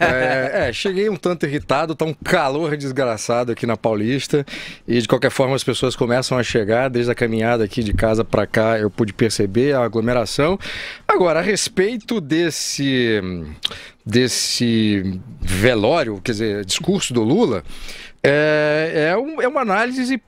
yeah, yeah, É, cheguei um tanto irritado, tá um calor desgraçado aqui na Paulista. E de qualquer forma as pessoas começam a chegar, desde a caminhada aqui de casa para cá eu pude perceber a aglomeração. Agora, a respeito desse desse velório, quer dizer, discurso do Lula, é, é, um, é uma análise.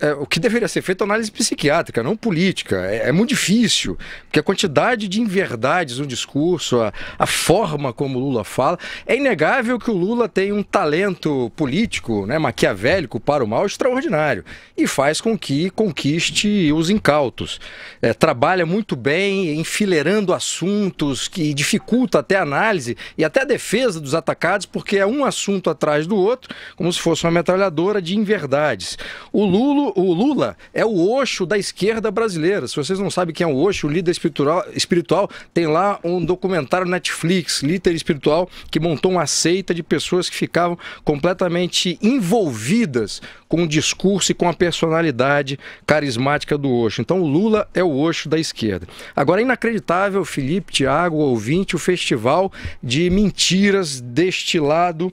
É, o que deveria ser feito é uma análise psiquiátrica, não política. É, é, muito difícil, porque a quantidade de inverdades no discurso, a, a forma como Lula fala, é inegável que o Lula tem um talento político, né, maquiavélico para o mal extraordinário e faz com que conquiste os incautos. É, trabalha muito bem, enfileirando assuntos que dificulta até a análise e até a defesa dos atacados, porque é um assunto atrás do outro, como se fosse uma metralhadora de inverdades. O Lula, o Lula é o Oxo da esquerda brasileira. Se vocês não sabem quem é o Oxo, o líder espiritual, espiritual tem lá um documentário Netflix, líder espiritual, que montou um aceito feita de pessoas que ficavam completamente envolvidas com o discurso e com a personalidade carismática do Oxo. Então, Lula é o Oxo da esquerda. Agora, é inacreditável, Felipe, Tiago, ouvinte, o festival de mentiras destilado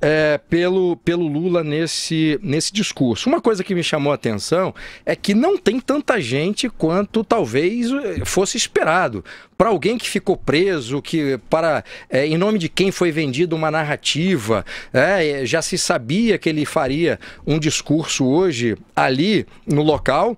é, pelo, pelo Lula nesse, nesse discurso. Uma coisa que me chamou a atenção é que não tem tanta gente quanto talvez eh, fosse esperado. Para alguém que ficou preso, que para é, em nome de quem foi vendido uma narrativa narrativa, é, já se sabia que ele faria um discurso hoje ali no local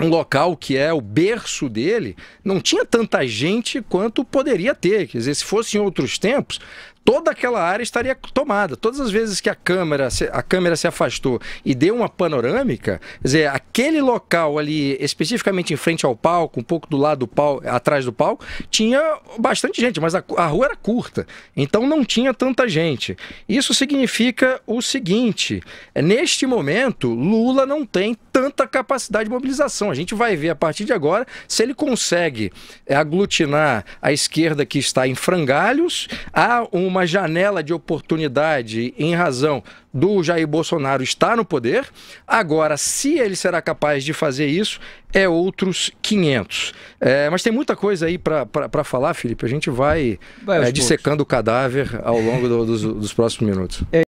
um local que é o berço dele, não tinha tanta gente quanto poderia ter. Quer dizer, se fosse em outros tempos, toda aquela área estaria tomada. Todas as vezes que a câmera se, a câmera se afastou e deu uma panorâmica, quer dizer, aquele local ali, especificamente em frente ao palco, um pouco do lado do palco, atrás do palco, tinha bastante gente, mas a, a rua era curta, então não tinha tanta gente. Isso significa o seguinte: é, neste momento, Lula não tem tanta capacidade de mobilização situação. A gente vai ver a partir de agora se ele consegue eh, aglutinar a esquerda que está em frangalhos, há uma janela de oportunidade em razão do Jair Bolsonaro estar no poder. Agora, se ele será capaz de fazer isso, é outros 500. É, eh, mas tem muita coisa aí para falar, Felipe. A gente vai, vai é, dissecando o cadáver ao longo do, dos, dos próximos minutos. É.